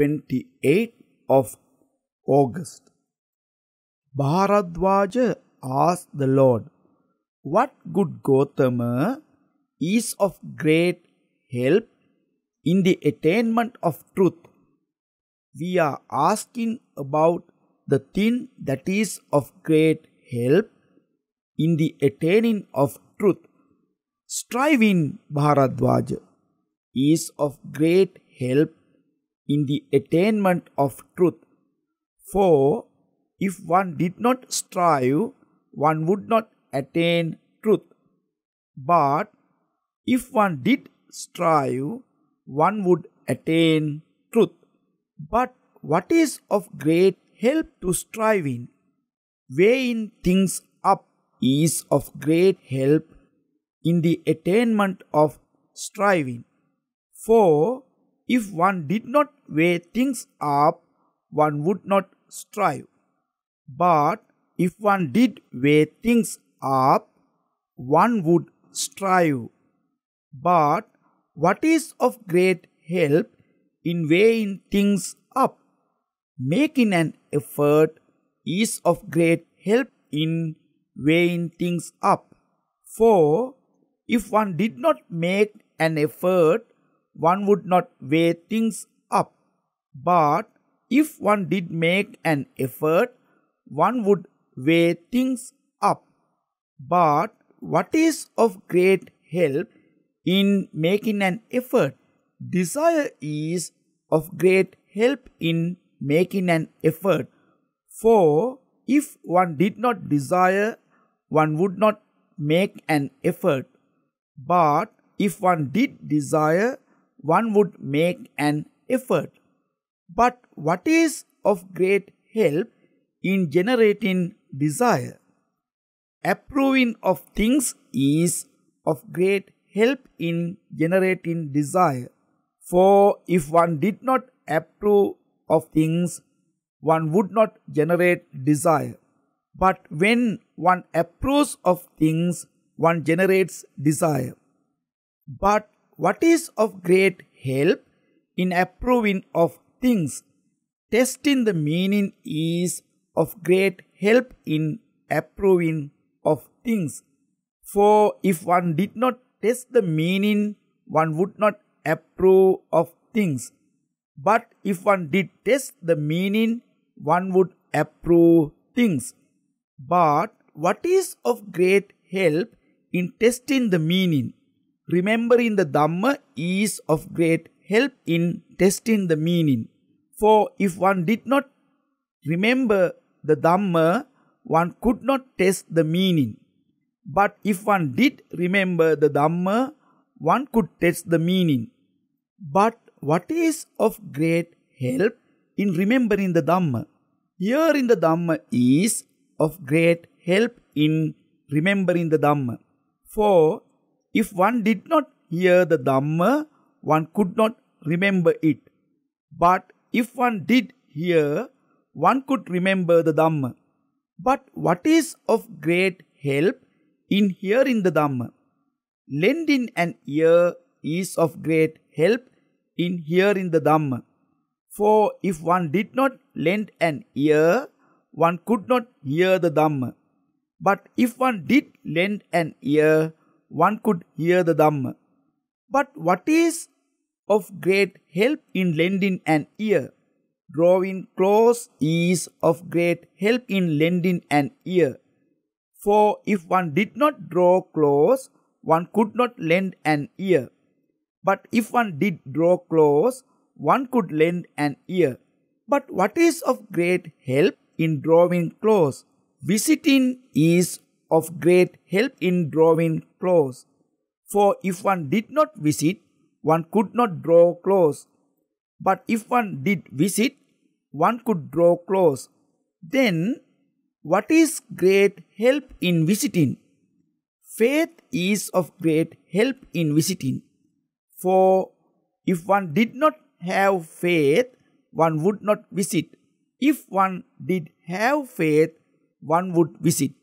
28 of August. Bharadwaj asked the Lord, What good Gotama is of great help in the attainment of truth? We are asking about the thing that is of great help in the attaining of truth. Striving, Bharadwaj, is of great help in the attainment of truth. For if one did not strive, one would not attain truth. But if one did strive, one would attain truth. But what is of great help to striving? Weighing things up is of great help in the attainment of striving. For if one did not weigh things up, one would not strive. But if one did weigh things up, one would strive. But what is of great help in weighing things up? Making an effort is of great help in weighing things up. For if one did not make an effort, one would not weigh things up. But if one did make an effort, one would weigh things up. But what is of great help in making an effort? Desire is of great help in making an effort. For if one did not desire, one would not make an effort. But if one did desire, one would make an effort. But what is of great help in generating desire? Approving of things is of great help in generating desire. For if one did not approve of things, one would not generate desire. But when one approves of things, one generates desire. But what is of great help in approving of things? Testing the meaning is of great help in approving of things. For if one did not test the meaning, one would not approve of things. But if one did test the meaning, one would approve things. But what is of great help in testing the meaning remembering the Dhamma is of great help in testing the meaning. For if one did not remember the Dhamma, one could not test the meaning. But if one did remember the Dhamma, one could test the meaning. But what is of great help in remembering the Dhamma? Here in the Dhamma is of great help in remembering the Dhamma. For if one did not hear the Dhamma, one could not remember it. But if one did hear, one could remember the Dhamma. But what is of great help in hearing the Dhamma? Lending an ear is of great help in hearing the Dhamma. For if one did not lend an ear, one could not hear the Dhamma. But if one did lend an ear, one could hear the Dhamma. But what is of great help in lending an ear? Drawing close is of great help in lending an ear. For if one did not draw close, one could not lend an ear. But if one did draw close, one could lend an ear. But what is of great help in drawing close? Visiting is of great help in drawing clothes. For if one did not visit, one could not draw clothes. But if one did visit, one could draw clothes. Then, what is great help in visiting? Faith is of great help in visiting. For if one did not have faith, one would not visit. If one did have faith, one would visit.